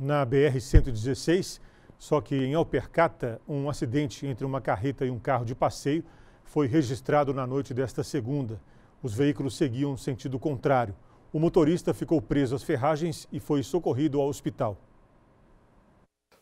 na BR-116, só que em Alpercata, um acidente entre uma carreta e um carro de passeio foi registrado na noite desta segunda. Os veículos seguiam sentido contrário. O motorista ficou preso às ferragens e foi socorrido ao hospital.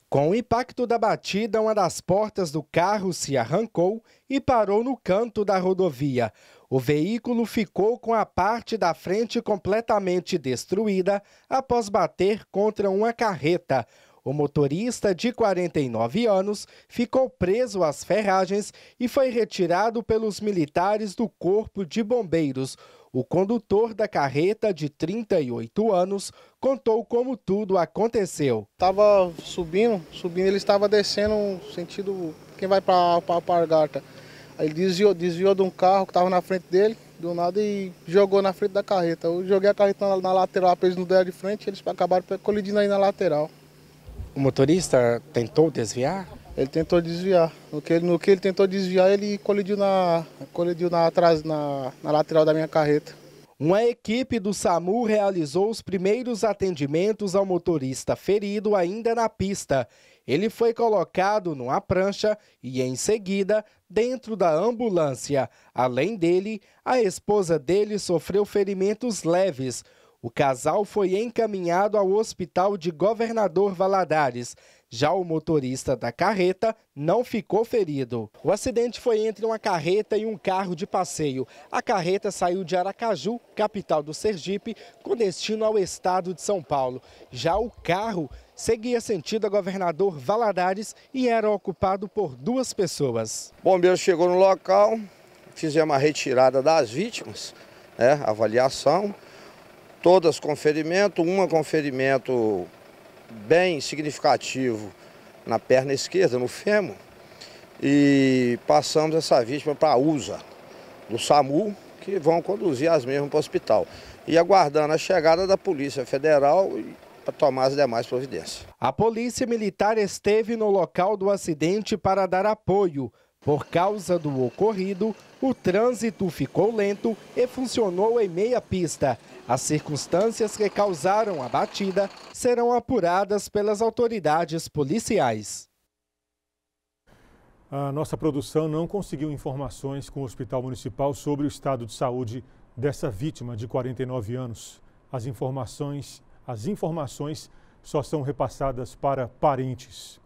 Com o impacto da batida, uma das portas do carro se arrancou e parou no canto da rodovia. O veículo ficou com a parte da frente completamente destruída após bater contra uma carreta. O motorista, de 49 anos, ficou preso às ferragens e foi retirado pelos militares do Corpo de Bombeiros. O condutor da carreta, de 38 anos, contou como tudo aconteceu. Estava subindo, subindo, ele estava descendo sentido quem vai para a Pargarta. Aí ele desviou, desviou de um carro que estava na frente dele, do nada, e jogou na frente da carreta. Eu joguei a carreta na, na lateral, eles não deram de frente, eles acabaram colidindo aí na lateral. O motorista tentou desviar? Ele tentou desviar. No que ele, no que ele tentou desviar, ele colidiu na, colidiu na, atrás, na, na lateral da minha carreta. Uma equipe do SAMU realizou os primeiros atendimentos ao motorista ferido ainda na pista. Ele foi colocado numa prancha e, em seguida, dentro da ambulância. Além dele, a esposa dele sofreu ferimentos leves. O casal foi encaminhado ao hospital de Governador Valadares. Já o motorista da carreta não ficou ferido. O acidente foi entre uma carreta e um carro de passeio. A carreta saiu de Aracaju, capital do Sergipe, com destino ao estado de São Paulo. Já o carro seguia sentido a governador Valadares e era ocupado por duas pessoas. O bombeiro chegou no local, fizemos a retirada das vítimas, né, avaliação todas com ferimento, uma com ferimento bem significativo na perna esquerda, no fêmur, e passamos essa vítima para a USA do SAMU, que vão conduzir as mesmas para o hospital. E aguardando a chegada da Polícia Federal para tomar as demais providências. A Polícia Militar esteve no local do acidente para dar apoio, por causa do ocorrido, o trânsito ficou lento e funcionou em meia pista. As circunstâncias que causaram a batida serão apuradas pelas autoridades policiais. A nossa produção não conseguiu informações com o Hospital Municipal sobre o estado de saúde dessa vítima de 49 anos. As informações, as informações só são repassadas para parentes.